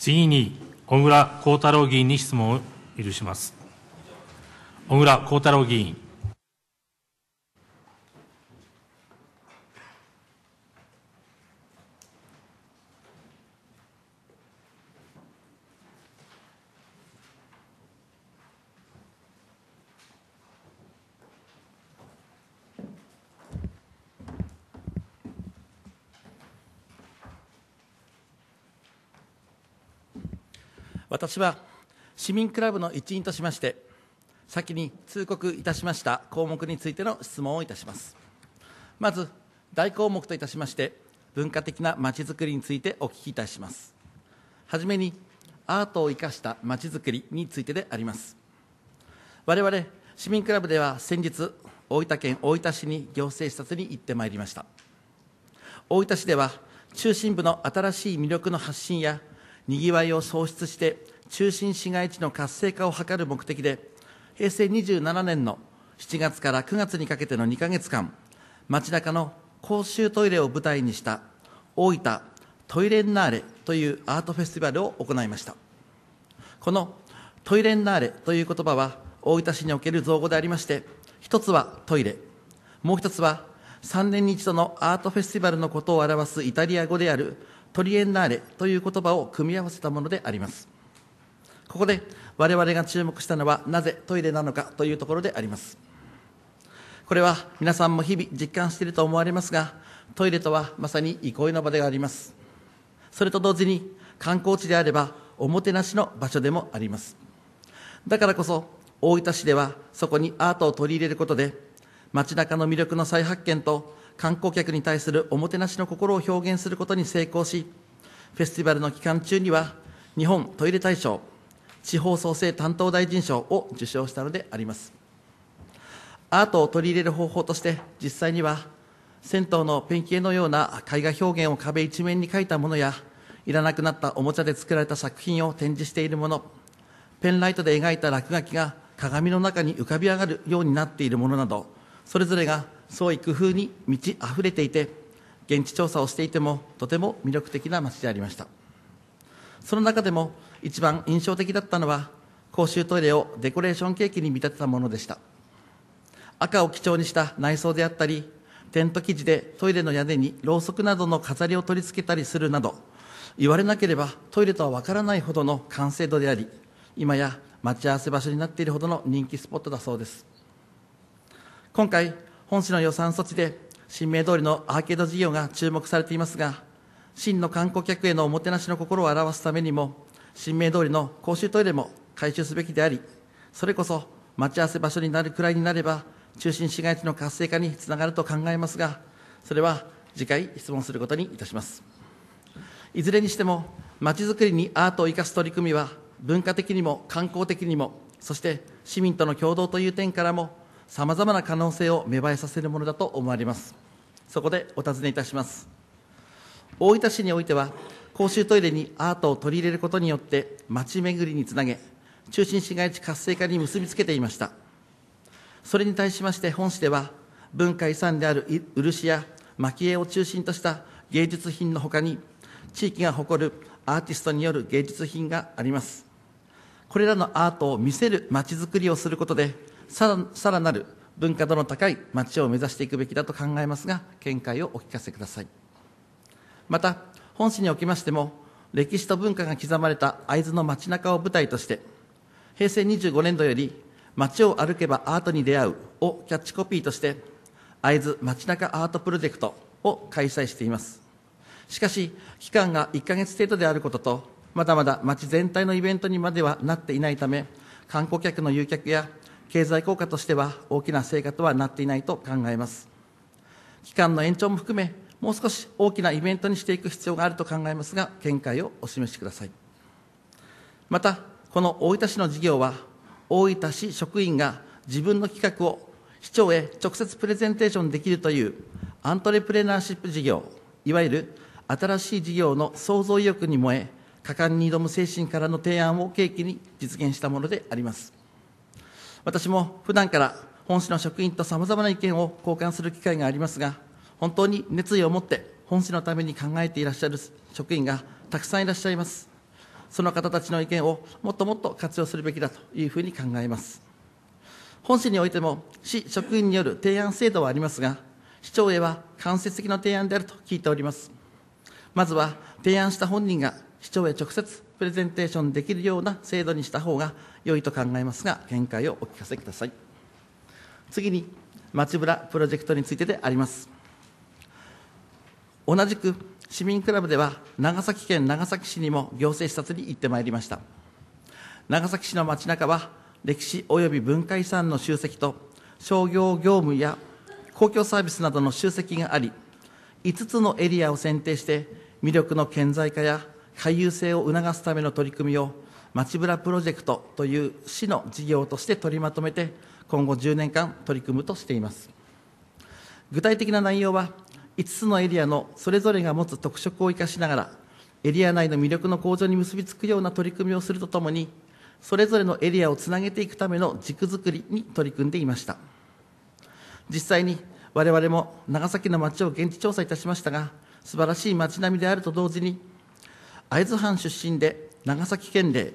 次に、小倉幸太郎議員に質問を許します。小倉幸太郎議員。私は市民クラブの一員としまして先に通告いたしました項目についての質問をいたしますまず大項目といたしまして文化的なまちづくりについてお聞きいたしますはじめにアートを生かしたまちづくりについてであります我々市民クラブでは先日大分県大分市に行政視察に行ってまいりました大分市では中心部の新しい魅力の発信やにぎわいを創出して中心市街地の活性化を図る目的で平成27年の7月から9月にかけての2か月間街中の公衆トイレを舞台にした大分トイレンナーレというアートフェスティバルを行いましたこのトイレンナーレという言葉は大分市における造語でありまして一つはトイレもう一つは3年に一度のアートフェスティバルのことを表すイタリア語であるトリエンナーレという言葉を組み合わせたものでありますここで我々が注目したのはなぜトイレなのかというところでありますこれは皆さんも日々実感していると思われますがトイレとはまさに憩いの場でありますそれと同時に観光地であればおもてなしの場所でもありますだからこそ大分市ではそこにアートを取り入れることで街中の魅力の再発見と観光客に対するおもてなしの心を表現することに成功し、フェスティバルの期間中には、日本トイレ大賞、地方創生担当大臣賞を受賞したのであります。アートを取り入れる方法として、実際には、銭湯のペンキ絵のような絵画表現を壁一面に描いたものや、いらなくなったおもちゃで作られた作品を展示しているもの、ペンライトで描いた落書きが鏡の中に浮かび上がるようになっているものなど、それぞれが創意工夫に満ち溢れていて現地調査をしていてもとても魅力的な街でありましたその中でも一番印象的だったのは公衆トイレをデコレーションケーキに見立てたものでした赤を基調にした内装であったりテント生地でトイレの屋根にろうそくなどの飾りを取り付けたりするなど言われなければトイレとはわからないほどの完成度であり今や待ち合わせ場所になっているほどの人気スポットだそうです今回本市の予算措置で新名通りのアーケード事業が注目されていますが真の観光客へのおもてなしの心を表すためにも新名通りの公衆トイレも改修すべきでありそれこそ待ち合わせ場所になるくらいになれば中心市街地の活性化につながると考えますがそれは次回質問することにいたしますいずれにしてもまちづくりにアートを生かす取り組みは文化的にも観光的にもそして市民との共同という点からもさまざまな可能性を芽生えさせるものだと思われますそこでお尋ねいたします大分市においては公衆トイレにアートを取り入れることによって街巡りにつなげ中心市街地活性化に結びつけていましたそれに対しまして本市では文化遺産である漆や蒔絵を中心とした芸術品のほかに地域が誇るアーティストによる芸術品がありますこれらのアートを見せる街づくりをすることでさらなる文化度の高い町を目指していくべきだと考えますが見解をお聞かせくださいまた本市におきましても歴史と文化が刻まれた会津の街中を舞台として平成25年度より街を歩けばアートに出会うをキャッチコピーとして会津街中アートプロジェクトを開催していますしかし期間が1ヶ月程度であることとまだまだ街全体のイベントにまではなっていないため観光客の誘客や経済効果としては大きな成果とはなっていないと考えます期間の延長も含めもう少し大きなイベントにしていく必要があると考えますが見解をお示しくださいまたこの大分市の事業は大分市職員が自分の企画を市長へ直接プレゼンテーションできるというアントレプレナーシップ事業いわゆる新しい事業の創造意欲に燃え果敢に挑む精神からの提案を契機に実現したものであります私も普段から本市の職員とさまざまな意見を交換する機会がありますが、本当に熱意を持って本市のために考えていらっしゃる職員がたくさんいらっしゃいます。その方たちの意見をもっともっと活用するべきだというふうに考えます。本市においても、市職員による提案制度はありますが、市長へは間接的な提案であると聞いております。まずは、提案した本人が市長へ直接プレゼンテーションできるような制度にした方が良いと考えますが見解をお聞かせください次に町ぶらプロジェクトについてであります同じく市民クラブでは長崎県長崎市にも行政視察に行ってまいりました長崎市の街中は歴史及び文化遺産の集積と商業業務や公共サービスなどの集積があり5つのエリアを選定して魅力の顕在化や回遊性を促すための取り組みを町ぶらプロジェクトという市の事業として取りまとめて今後10年間取り組むとしています具体的な内容は5つのエリアのそれぞれが持つ特色を生かしながらエリア内の魅力の向上に結びつくような取り組みをするとともにそれぞれのエリアをつなげていくための軸作りに取り組んでいました実際に我々も長崎の街を現地調査いたしましたが素晴らしい街並みであると同時に会津藩出身で長崎県で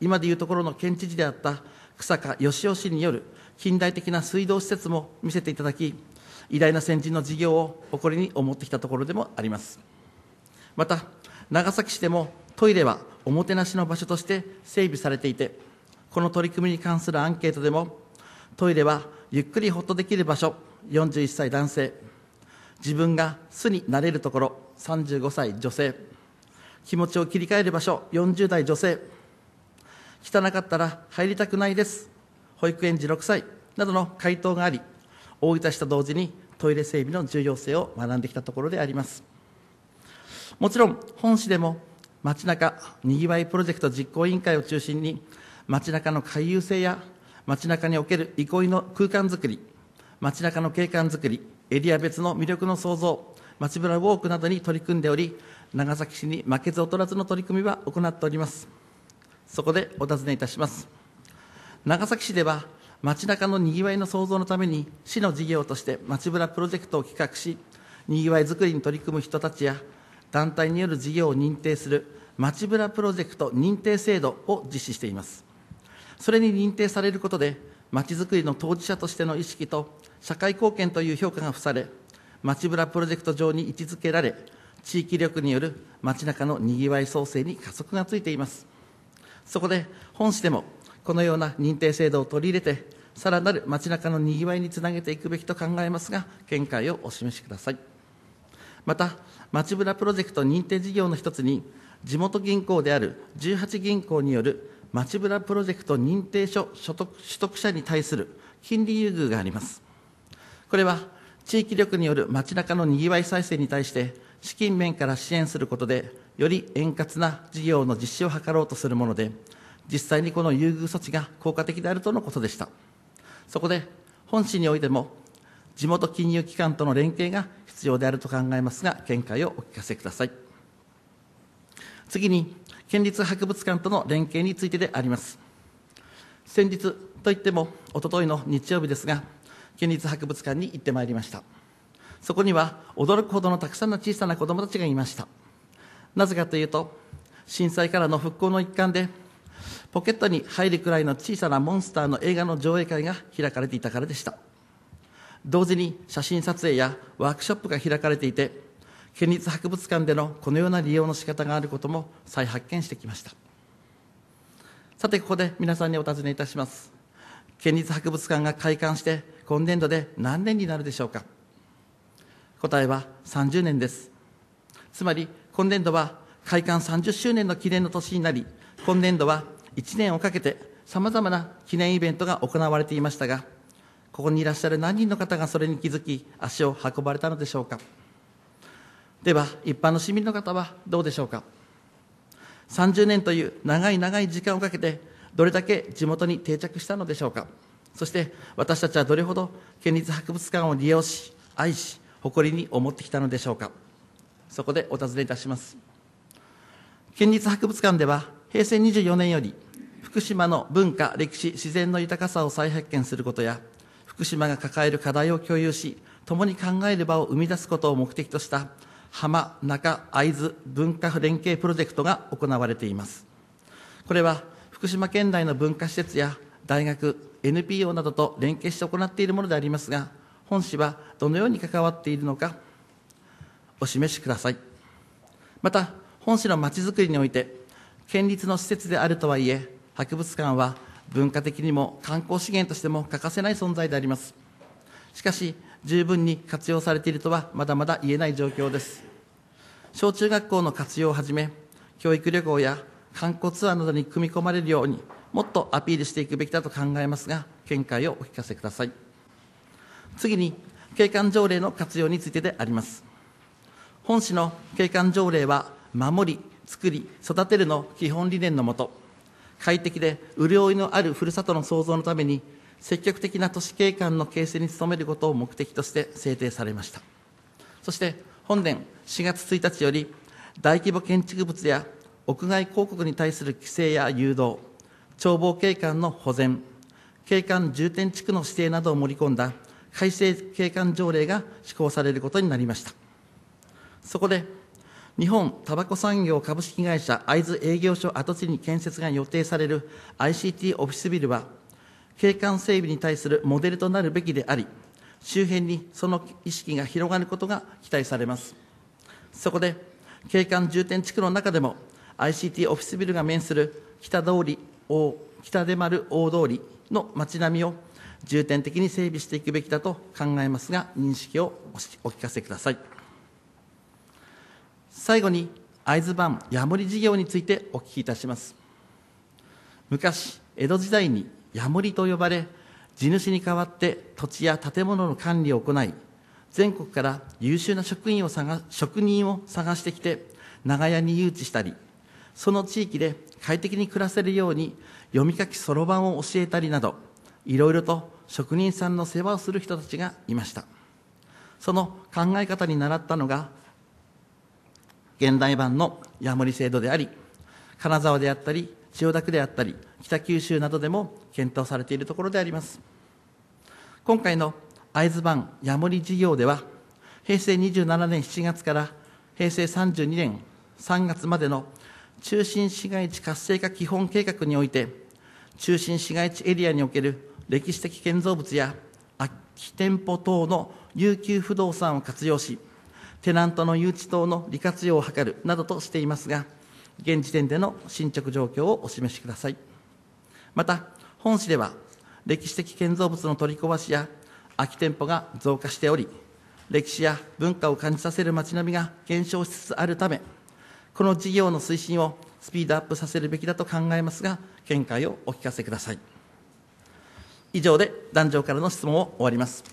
今でいうところの県知事であった草加義雄氏による近代的な水道施設も見せていただき偉大な先人の事業を誇りに思ってきたところでもありますまた長崎市でもトイレはおもてなしの場所として整備されていてこの取り組みに関するアンケートでもトイレはゆっくりほっとできる場所41歳男性自分が巣になれるところ35歳女性気持ちを切り替える場所40代女性汚かったら入りたくないです保育園児6歳などの回答があり大分市と同時にトイレ整備の重要性を学んできたところでありますもちろん本市でも街中にぎわいプロジェクト実行委員会を中心に街中の回遊性や街中における憩いの空間づくり街中の景観づくりエリア別の魅力の創造街ブラウォークなどに取り組んでおり長崎市に負けず劣らずの取り組みは行っておりますそこでお尋ねいたします長崎市では街中のにぎわいの創造のために市の事業として町ぶらプロジェクトを企画しにぎわいづくりに取り組む人たちや団体による事業を認定する町ぶらプロジェクト認定制度を実施していますそれに認定されることで町づくりの当事者としての意識と社会貢献という評価が付され町ぶらプロジェクト上に位置づけられ地域力による街中のにぎわい創生に加速がついていますそこで本市でもこのような認定制度を取り入れてさらなる街中のにぎわいにつなげていくべきと考えますが見解をお示しくださいまた町ぶらプロジェクト認定事業の一つに地元銀行である18銀行による町ぶらプロジェクト認定書所得取得者に対する金利優遇がありますこれは地域力による街中のにぎわい再生に対して資金面から支援することでより円滑な事業の実施を図ろうとするもので実際にこの優遇措置が効果的であるとのことでしたそこで本市においても地元金融機関との連携が必要であると考えますが見解をお聞かせください次に県立博物館との連携についてであります先日といってもおとといの日曜日ですが県立博物館に行ってまいりましたそこには驚くほどのたくさんの小さな子供たちがいましたなぜかというと震災からの復興の一環でポケットに入るくらいの小さなモンスターの映画の上映会が開かれていたからでした同時に写真撮影やワークショップが開かれていて県立博物館でのこのような利用の仕方があることも再発見してきましたさてここで皆さんにお尋ねいたします県立博物館が開館して今年度で何年になるでしょうか答えは30年です。つまり、今年度は開館30周年の記念の年になり、今年度は1年をかけてさまざまな記念イベントが行われていましたが、ここにいらっしゃる何人の方がそれに気づき、足を運ばれたのでしょうか。では、一般の市民の方はどうでしょうか。30年という長い長い時間をかけて、どれだけ地元に定着したのでしょうか。そして、私たちはどれほど県立博物館を利用し、愛し、誇りに思ってきたのでしょうかそこでお尋ねいたします県立博物館では平成24年より福島の文化歴史自然の豊かさを再発見することや福島が抱える課題を共有し共に考える場を生み出すことを目的とした浜中会津文化連携プロジェクトが行われていますこれは福島県内の文化施設や大学 NPO などと連携して行っているものでありますが本市はどのように関わっているのかお示しくださいまた本市のまちづくりにおいて県立の施設であるとはいえ博物館は文化的にも観光資源としても欠かせない存在でありますしかし十分に活用されているとはまだまだ言えない状況です小中学校の活用をはじめ教育旅行や観光ツアーなどに組み込まれるようにもっとアピールしていくべきだと考えますが見解をお聞かせください次に、景観条例の活用についてであります。本市の景観条例は、守り、作り、育てるの基本理念のもと、快適で潤いのあるふるさとの創造のために、積極的な都市景観の形成に努めることを目的として制定されました。そして、本年4月1日より、大規模建築物や屋外広告に対する規制や誘導、眺望景観の保全、景観重点地区の指定などを盛り込んだ改正景観条例が施行されることになりましたそこで日本タバコ産業株式会社会津営業所跡地に建設が予定される ICT オフィスビルは景観整備に対するモデルとなるべきであり周辺にその意識が広がることが期待されますそこで景観重点地区の中でも ICT オフィスビルが面する北通り北出丸大通りの街並みを重点的に整備していくべきだと考えますが、認識をお聞かせください。最後に、会津版ヤモリ事業についてお聞きいたします。昔、江戸時代にヤモリと呼ばれ、地主に代わって土地や建物の管理を行い、全国から優秀な職員を探職人を探してきて、長屋に誘致したり、その地域で快適に暮らせるように読み書きそろばんを教えたりなど、いろいろと職人さんの世話をする人たちがいましたその考え方に習ったのが現代版のヤモリ制度であり金沢であったり千代田区であったり北九州などでも検討されているところであります今回の会津版ヤモリ事業では平成27年7月から平成32年3月までの中心市街地活性化基本計画において中心市街地エリアにおける歴史的建造物や空き店舗等の有給不動産を活用しテナントの誘致等の利活用を図るなどとしていますが現時点での進捗状況をお示しくださいまた本市では歴史的建造物の取り壊しや空き店舗が増加しており歴史や文化を感じさせる街並みが減少しつつあるためこの事業の推進をスピードアップさせるべきだと考えますが見解をお聞かせください以上で壇上からの質問を終わります。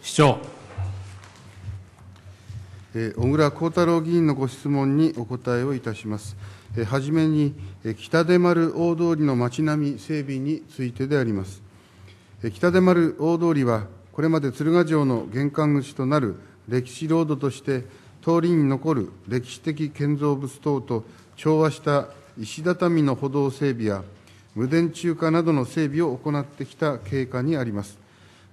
市長。小倉幸太郎議員のご質問にお答えをいたします。はじめに、北出丸大通りの街並み整備についてであります。北出丸大通りは、これまで鶴ヶ城の玄関口となる歴史ロードとして、通りに残る歴史的建造物等と調和した石畳の歩道整備や、無電柱化などの整備を行ってきた経過にあります。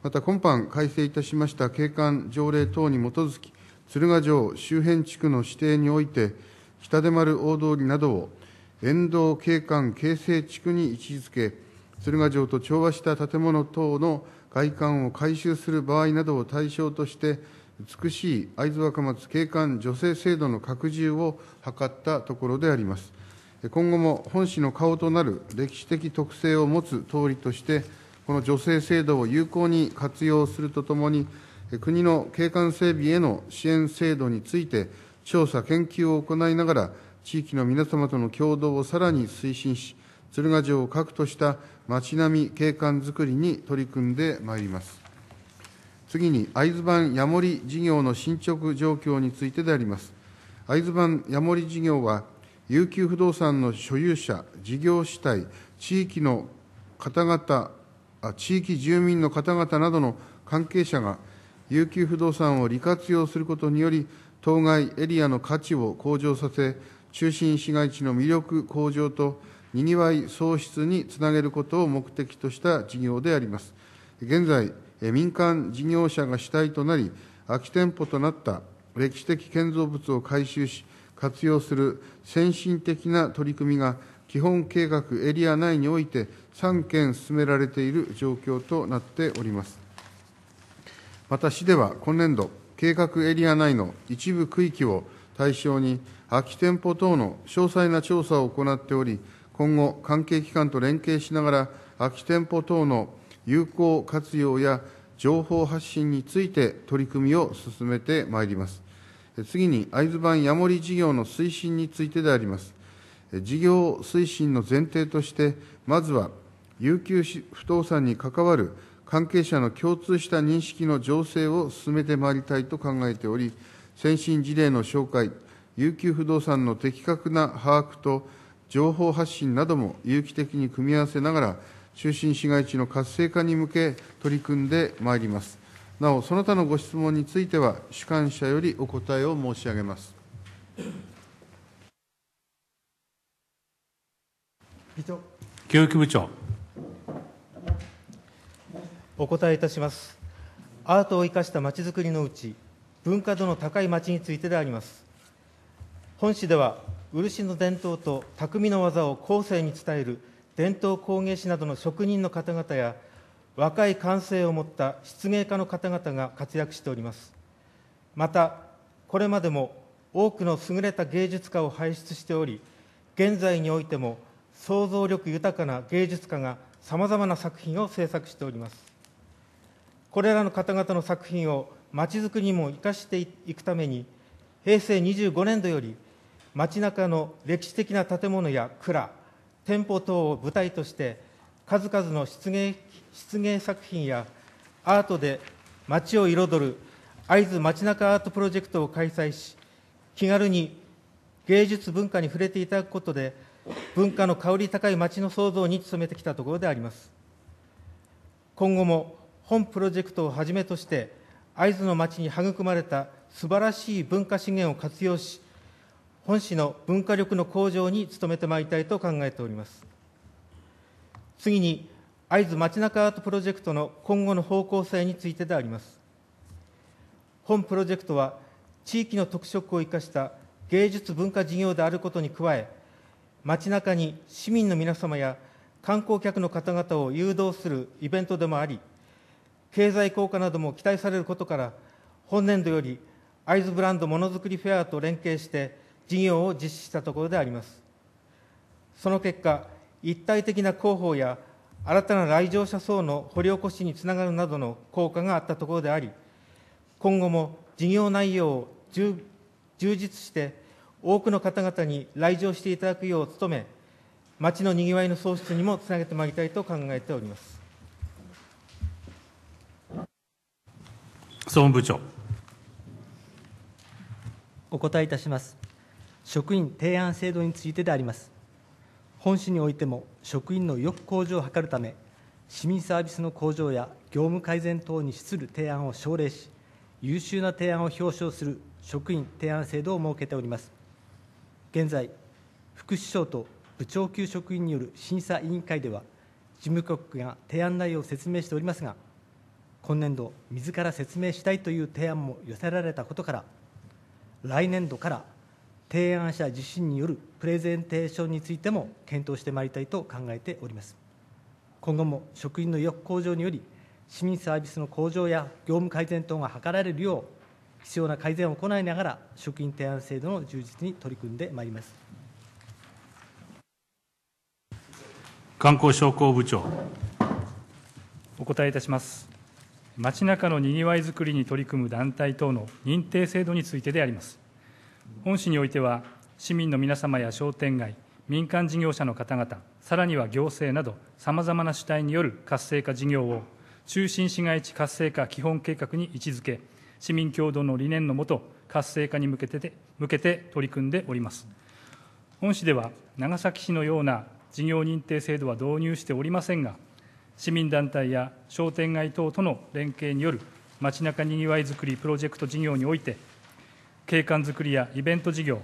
また今般改正いたしました景観条例等に基づき、鶴ヶ城周辺地区の指定において北出丸大通りなどを沿道景観形成地区に位置づけ鶴ヶ城と調和した建物等の外観を改修する場合などを対象として美しい会津若松景観女性制度の拡充を図ったところであります今後も本市の顔となる歴史的特性を持つ通りとしてこの女性制度を有効に活用するとともに国の景観整備への支援制度について調査研究を行いながら地域の皆様との協働をさらに推進し鶴ヶ城を核とした町並み景観づくりに取り組んでまいります次に会津版やもり事業の進捗状況についてであります会津版やもり事業は有給不動産の所有者事業主体地域の方々地域住民の方々などの関係者が有給不動産を利活用することにより、当該エリアの価値を向上させ、中心市街地の魅力向上と、にぎわい創出につなげることを目的とした事業であります。現在、民間事業者が主体となり、空き店舗となった歴史的建造物を改修し、活用する先進的な取り組みが、基本計画エリア内において3件進められている状況となっております。また市では今年度、計画エリア内の一部区域を対象に、空き店舗等の詳細な調査を行っており、今後、関係機関と連携しながら、空き店舗等の有効活用や情報発信について取り組みを進めてまいります。次に、会津版ヤモリ事業の推進についてであります。事業推進の前提として、まずは、有給不動産に関わる関係者の共通した認識の醸成を進めてまいりたいと考えており、先進事例の紹介、有給不動産の的確な把握と情報発信なども有機的に組み合わせながら、中心市街地の活性化に向け取り組んでまいります。なお、その他のご質問については、主観者よりお答えを申し上げます。教育部長。お答えいたしますアートを生かしたまちづくりのうち文化度の高い町についてであります本市では漆の伝統と匠の技を後世に伝える伝統工芸士などの職人の方々や若い感性を持った漆芸家の方々が活躍しておりますまたこれまでも多くの優れた芸術家を輩出しており現在においても想像力豊かな芸術家がさまざまな作品を制作しておりますこれらの方々の作品をまちづくりにも生かしていくために、平成25年度より、街中の歴史的な建物や蔵、店舗等を舞台として、数々の漆芸出芸作品やアートで街を彩る会津街中アートプロジェクトを開催し、気軽に芸術文化に触れていただくことで、文化の香り高い街の創造に努めてきたところであります。今後も本プロジェクトをはじめとして会津の町に育まれた素晴らしい文化資源を活用し本市の文化力の向上に努めてまいりたいと考えております次に会津町中アートプロジェクトの今後の方向性についてであります本プロジェクトは地域の特色を生かした芸術文化事業であることに加え街中に市民の皆様や観光客の方々を誘導するイベントでもあり経済効果なども期待されることから、本年度より会津ブランドものづくりフェアと連携して事業を実施したところであります。その結果、一体的な広報や新たな来場者層の掘り起こしにつながるなどの効果があったところであり、今後も事業内容を充実して、多くの方々に来場していただくよう努め、町のにぎわいの創出にもつなげてまいりたいと考えております。総務部長。お答えいたします。職員提案制度についてであります。本市においても職員の意欲向上を図るため、市民サービスの向上や業務改善等に資する提案を奨励し、優秀な提案を表彰する職員提案制度を設けております。現在、副市長と部長級職員による審査委員会では、事務局が提案内容を説明しておりますが、今年度、自ら説明したいという提案も寄せられたことから来年度から提案者自身によるプレゼンテーションについても検討してまいりたいと考えております今後も職員の意欲向上により市民サービスの向上や業務改善等が図られるよう必要な改善を行いながら職員提案制度の充実に取り組んでまいります観光商工部長お答えいたします街中のにぎわいづくりに取り組む団体等の認定制度についてであります。本市においては、市民の皆様や商店街、民間事業者の方々、さらには行政など、さまざまな主体による活性化事業を、中心市街地活性化基本計画に位置づけ、市民共同の理念のもと、活性化に向けて向けて取り組んでおります。本市では、長崎市のような事業認定制度は導入しておりませんが、市民団体や商店街等との連携による街中にぎわいづくりプロジェクト事業において、景観づくりやイベント事業、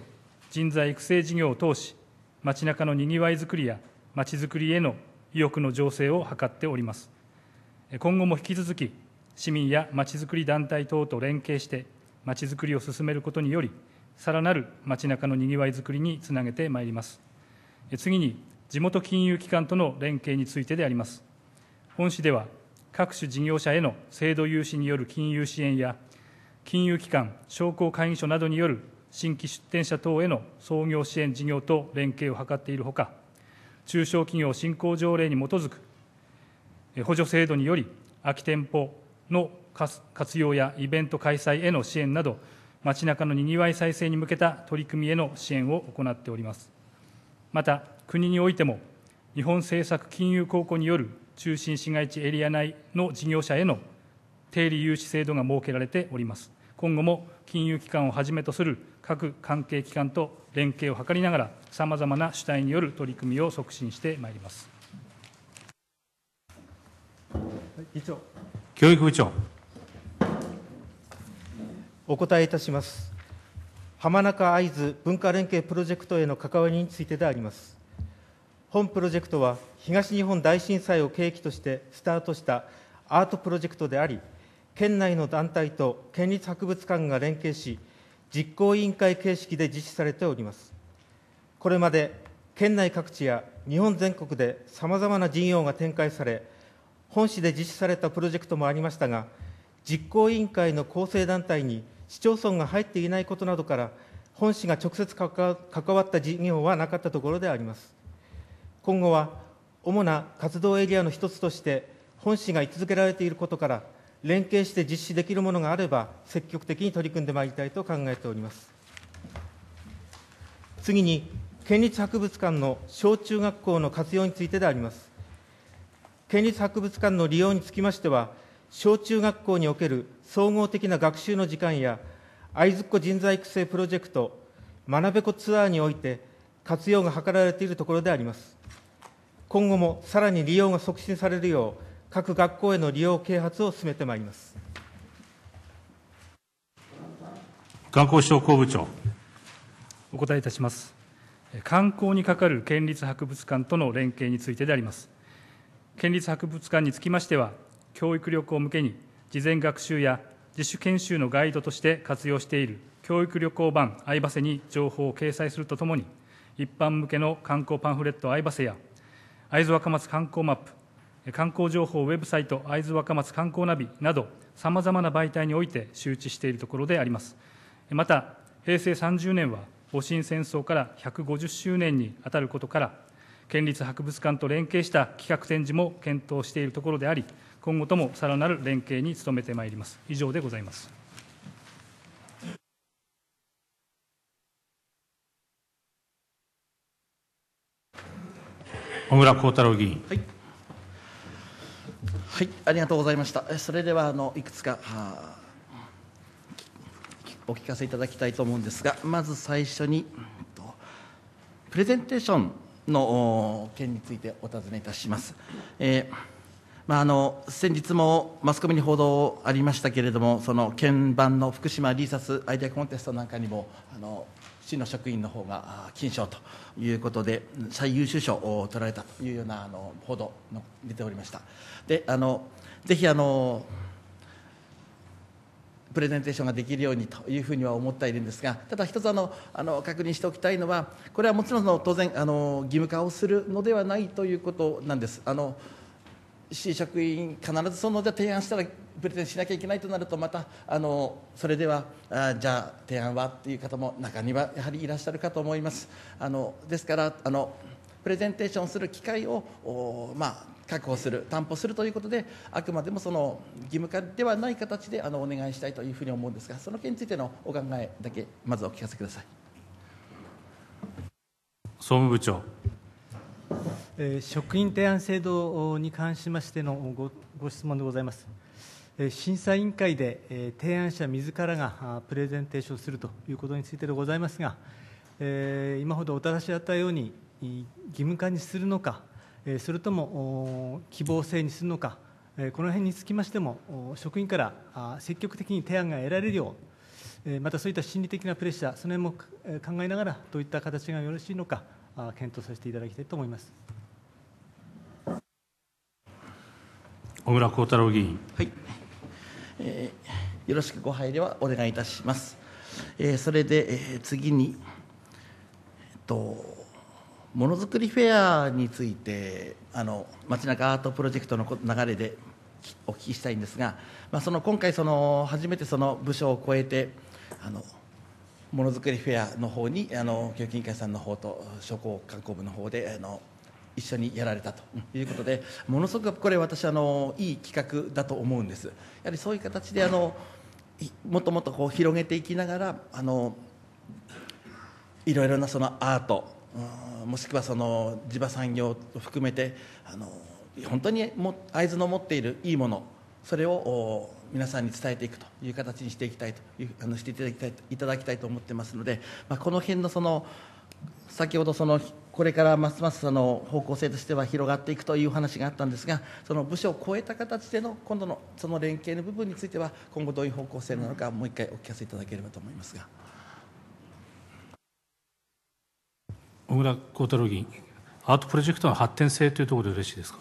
人材育成事業を通し、街中のにぎわいづくりや街づくりへの意欲の醸成を図っております。今後も引き続き、市民や街づくり団体等と連携して、街づくりを進めることにより、さらなる街中のにぎわいづくりにつなげてまいります。次に、地元金融機関との連携についてであります。本市では各種事業者への制度融資による金融支援や金融機関商工会議所などによる新規出店者等への創業支援事業と連携を図っているほか中小企業振興条例に基づく補助制度により空き店舗の活用やイベント開催への支援など街中のにぎわい再生に向けた取り組みへの支援を行っておりますまた国においても日本政策金融公庫による中心市街地エリア内の事業者への定理融資制度が設けられております。今後も金融機関をはじめとする各関係機関と連携を図りながら、さまざまな主体による取り組みを促進してまいります。議長教育部長お答えいたします浜中会津文化連携プロジェクトへの関わりについてであります本プロジェクトは東日本大震災を契機としてスタートしたアートプロジェクトであり、県内の団体と県立博物館が連携し、実行委員会形式で実施されております。これまで県内各地や日本全国でさまざまな事業が展開され、本市で実施されたプロジェクトもありましたが、実行委員会の構成団体に市町村が入っていないことなどから、本市が直接関わった事業はなかったところであります。今後は主な活動エリアの一つとして本市が位置づけられていることから連携して実施できるものがあれば積極的に取り組んでまいりたいと考えております次に県立博物館の小中学校の活用についてであります県立博物館の利用につきましては小中学校における総合的な学習の時間や会津っ子人材育成プロジェクト学べこツアーにおいて活用が図られているところであります今後もさらに利用が促進されるよう、各学校への利用啓発を進めてまいります。観光商工部長。お答えいたします。観光にかかる県立博物館との連携についてであります。県立博物館につきましては、教育旅行向けに、事前学習や自主研修のガイドとして活用している教育旅行版アイバセに情報を掲載するとともに、一般向けの観光パンフレットアイバセや会津若松観光マップ、観光情報ウェブサイト、会津若松観光ナビなど、さまざまな媒体において周知しているところであります。また、平成30年は、戊辰戦争から150周年に当たることから、県立博物館と連携した企画展示も検討しているところであり、今後ともさらなる連携に努めてまいります。以上でございます。小村光太郎議員。はいはい、ありがとうございました。それではあのいくつかお聞かせいただきたいと思うんですが、まず最初にプレゼンテーションの件についてお尋ねいたします。えー、まあ、あの先日もマスコミに報道ありましたけれども、その鍵盤の福島リーサスアイデアコンテストなんかにもあの市の職員の方が金賞ということで最優秀賞を取られたというようなあの報道の出ておりましたであのぜひあのプレゼンテーションができるようにというふうには思っているんですがただ一つあのあの確認しておきたいのはこれはもちろん当然あの義務化をするのではないということなんですあの市職員、必ずそのじゃ提案したらプレゼンしなきゃいけないとなるとまたあのそれではあじゃあ提案はっていう方も中にはやはりいらっしゃるかと思いますあのですからあのプレゼンテーションする機会をまあ、確保する担保するということであくまでもその義務化ではない形であのお願いしたいというふうに思うんですがその件についてのお考えだけまずお聞かせください総務部長職員提案制度に関しましてのごご質問でございます。審査委員会で提案者自らがプレゼンテーションするということについてでございますが、今ほどお正しあったように、義務化にするのか、それとも希望制にするのか、この辺につきましても、職員から積極的に提案が得られるよう、またそういった心理的なプレッシャー、その辺も考えながら、どういった形がよろしいのか、検討させていただきたいと思います。小倉幸太郎議員。はい、えー、よろしくご配慮はお願いいたします。えー、それで、えー、次に、えっと、ものづくりフェアについてあの街中アートプロジェクトの流れでお聞きしたいんですが、まあ、その今回その初めてその部署を超えてあのものづくりフェアの方にあの教育委員会さんの方と商工観光部の方であの一緒にやられたということで、ものすごくこれ私あのいい企画だと思うんですやはりそういう形であのもっともっとこう広げていきながらあのいろいろなそのアートもしくはその地場産業を含めてあの本当にも会津の持っているいいものそれを皆さんに伝えていくという形にしていきたいというあのしていただきたいいただきたいと思ってますので、まあ、この辺のその先ほどそのこれからますますその方向性としては広がっていくという話があったんですが、その部署を超えた形での今度のその連携の部分については、今後どういう方向性なのか、もう一回お聞かせいただければと思いますが。小倉幸太郎議員、アートプロジェクトの発展性というところで嬉しいですか。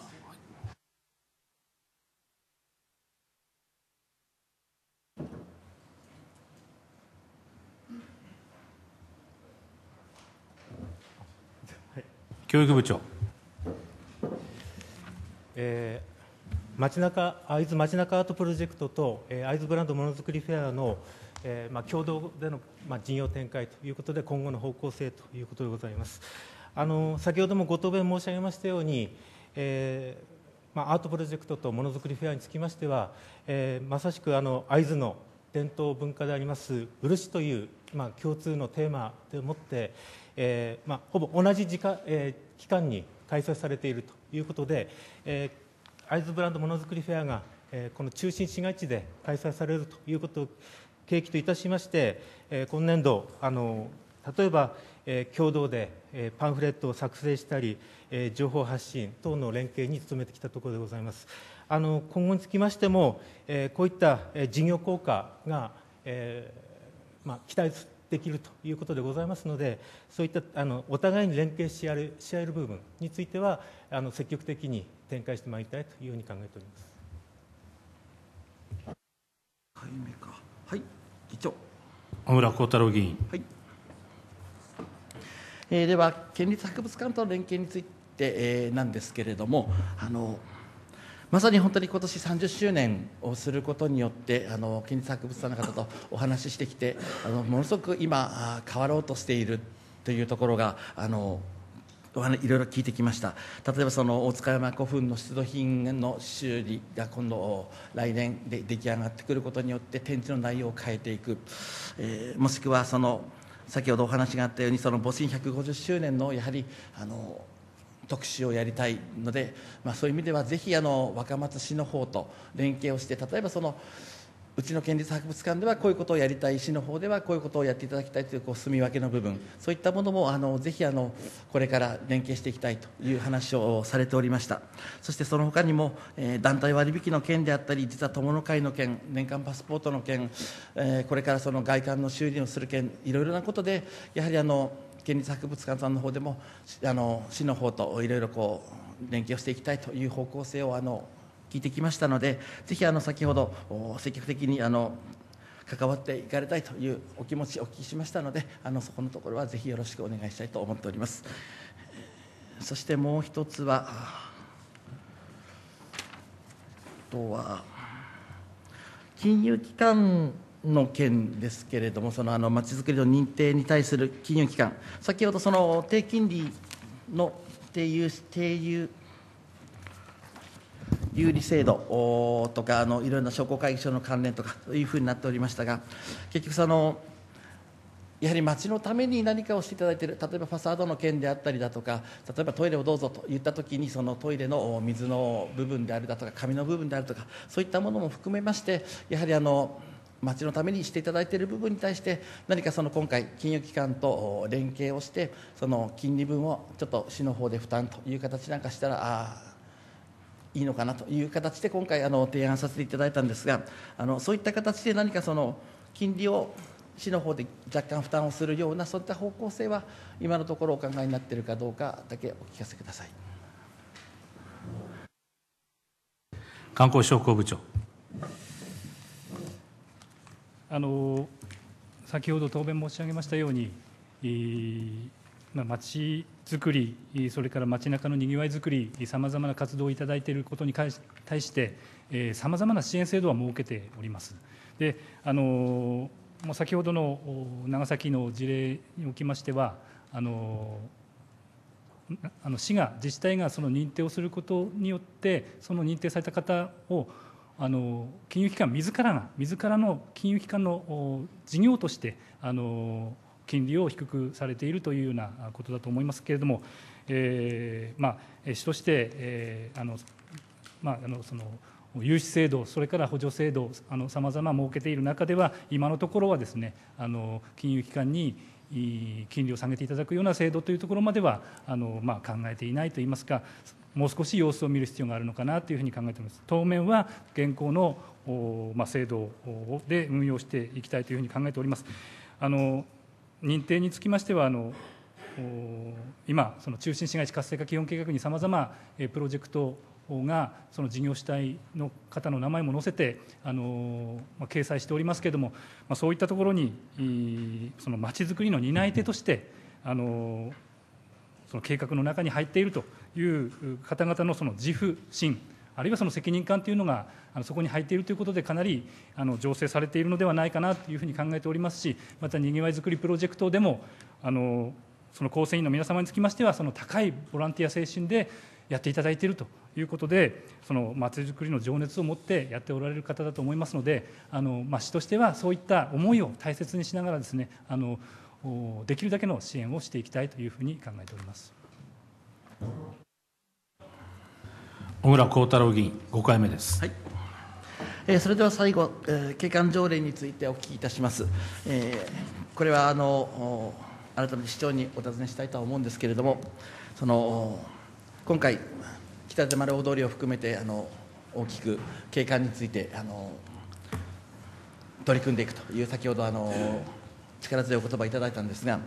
教育部長。えー、街中会津街中アートプロジェクトと、えー、会津ブランドものづくりフェアの、えーまあ、共同での、まあ、事業展開ということで今後の方向性ということでございますあの先ほどもご答弁申し上げましたように、えーまあ、アートプロジェクトとものづくりフェアにつきましては、えー、まさしくあの会津の伝統文化であります漆というまあ、共通のテーマでもって、えーまあ、ほぼ同じ時間、えー、期間に開催されているということで、えー、会津ブランドものづくりフェアが、えー、この中心市街地で開催されるということを契機といたしまして、えー、今年度あの例えば、えー、共同で、えー、パンフレットを作成したり、えー、情報発信等の連携に努めてきたところでございますあの今後につきましても、えー、こういった、えー、事業効果が、えーま期待できるということでございますので、そういったあのお互いに連携し合えるし合える部分についてはあの積極的に展開してまいりたいというふうに考えております。はい、かはい議長小村幸太郎議員、はいえー、では県立博物館との連携について、えー、なんですけれどもあのまさに本当に今年30周年をすることによってあの建立博物館の方とお話ししてきてあのものすごく今変わろうとしているというところがあのおいろいろ聞いてきました例えばその大塚山古墳の出土品の修理が今度来年で出来上がってくることによって展示の内容を変えていく、えー、もしくはその先ほどお話があったようにその戊辰150周年のやはりあの特集をやりたいので、まあ、そういう意味ではぜひあの若松市の方と連携をして例えばそのうちの県立博物館ではこういうことをやりたい市の方ではこういうことをやっていただきたいというこう住み分けの部分そういったものもあのぜひあのこれから連携していきたいという話をされておりましたそしてその他にも、えー、団体割引の件であったり実は友の会の件年間パスポートの件、えー、これからその外観の修理をする件いろいろなことでやはりあの県立博物館さんの方でもあの市の方といろいろこう連携をしていきたいという方向性をあの聞いてきましたのでぜひあの先ほど積極的にあの関わっていかれたいというお気持ちお聞きしましたのであのそこのところはぜひよろしくお願いしたいと思っておりますそしてもう一つはあとは金融機関の件ですけれども、そのあのまちづくりの認定に対する金融機関、先ほどその低金利のっていう定有有利制度とかあのいろんな商工会議所の関連とかというふうになっておりましたが結局そのやはり町のために何かをしていただいている例えばファサードの件であったりだとか例えばトイレをどうぞと言った時にそのトイレの水の部分であるだとか紙の部分であるとかそういったものも含めましてやはりあの町のためにしていただいている部分に対して何かその今回金融機関と連携をしてその金利分をちょっと市の方で負担という形なんかしたらあいいのかなという形で今回あの提案させていただいたんですがあのそういった形で何かその金利を市の方で若干負担をするようなそういった方向性は今のところお考えになっているかどうかだけお聞かせください。観光商工部長あの先ほど答弁申し上げましたように、まちづくり、それから街中のにぎわいづくり、さまざまな活動をいただいていることに対して、さまざまな支援制度は設けております。であのもう先ほどの長崎の事例におきましては、あのあの市が自治体がその認定をすることによってその認定された方をあの金融機関自らが自らの金融機関の事業としてあの金利を低くされているというようなことだと思いますけれども、えー、まあ、主として、えー、あのまあ、あのその融資制度、それから補助制度、さまざま設けている中では、今のところはですねあの金融機関に金利を下げていただくような制度というところまではあの、まあ、考えていないといいますか、もう少し様子を見る必要があるのかなというふうに考えています。当面は現行の、まあ、制度で運用していきたいというふうに考えております。あの認定につきましてはあの今、その中心市街地活性化基本計画にさまざまプロジェクトがその事業主体の方の名前も載せてあの、まあ、掲載しておりますけれども、まあ、そういったところにそのまちづくりの担い手としてあのその計画の中に入っているという方々のその自負心あるいはその責任感というのがあのそこに入っているということでかなりあの醸成されているのではないかなというふうに考えておりますしまたにぎわいづくりプロジェクトでもあのその構成員の皆様につきましてはその高いボランティア精神でやっていただいているということでそのまちづくりの情熱を持ってやっておられる方だと思いますのであの、まあ、市としてはそういった思いを大切にしながらですねあのできるだけの支援をしていきたいというふうに考えております。小倉幸太郎議員、5回目です。はいえそれでは最後、え景観条例についてお聞きいたします。えこれはあの改めて市長にお尋ねしたいとは思うんですけれども、その今回北手丸大通りを含めてあの大きく景観についてあの取り組んでいくという先ほどあの力強いお言葉いただいたんですが、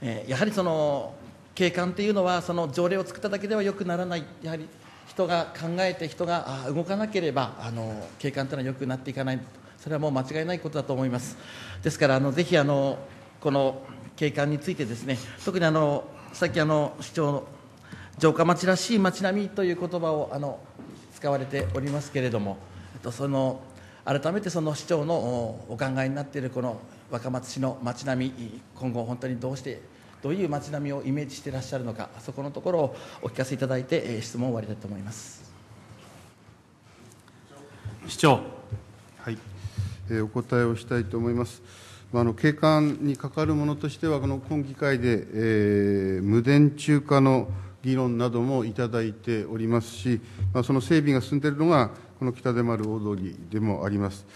えー、やはりその景観というのはその条例を作っただけではよくならないやはり人が考えて人が動かなければあの景観というのは良くなっていかないそれはもう間違いないことだと思いますですからあのぜひあのこの景観についてですね特にあのさっきあの市長城下町らしい町並みという言葉をあの使われておりますけれども、えっと、その改めてその市長のお考えになっているこの若松市の町並み今後本当にどうしてどういう町並みをイメージしていらっしゃるのかそこのところをお聞かせいただいて質問を終わりたいと思います市長はい、えー、お答えをしたいと思いますまあの景観に関わるものとしてはこの今議会で、えー、無電柱化の議論などもいただいておりますし、まあ、その整備が進んでいるのが、この北出丸大通りでもあります。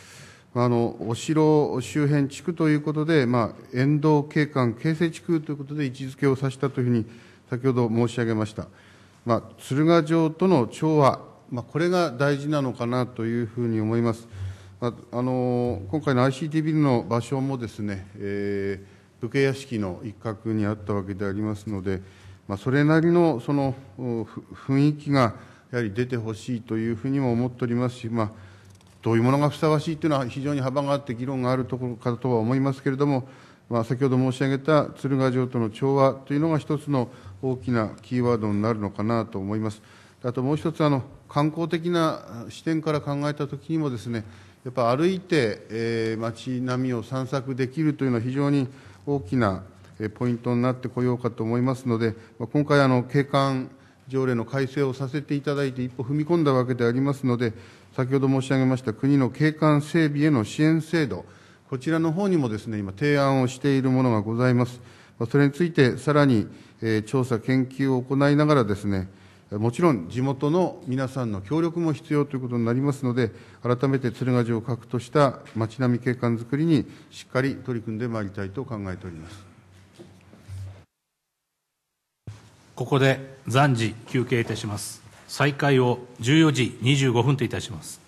あのお城周辺地区ということで、まあ、沿道景観形成地区ということで位置づけを指したというふうに先ほど申し上げました、まあ、鶴ヶ城との調和、まあ、これが大事なのかなというふうに思います、まあ、あの今回の ICT ビルの場所もですね、えー、武家屋敷の一角にあったわけでありますので、まあ、それなりのその雰囲気がやはり出てほしいというふうにも思っておりますし、まあ、どういうものがふさわしいというのは非常に幅があって議論があるところかとは思いますけれども、まあ、先ほど申し上げた鶴ヶ城との調和というのが一つの大きなキーワードになるのかなと思います。あともう一つあの観光的な視点から考えたときにもですねやっぱ歩いて、えー、街並みを散策できるというのは非常に大きなポイントになってこようかと思いますので、今回、景観条例の改正をさせていただいて、一歩踏み込んだわけでありますので、先ほど申し上げました国の景観整備への支援制度、こちらの方にもですね、今、提案をしているものがございます。それについて、さらに調査、研究を行いながらですね、もちろん地元の皆さんの協力も必要ということになりますので、改めて鶴ヶ城を核とした町並み景観づくりにしっかり取り組んでまいりたいと考えております。ここで暫時休憩いたします。再開を14時25分といたします。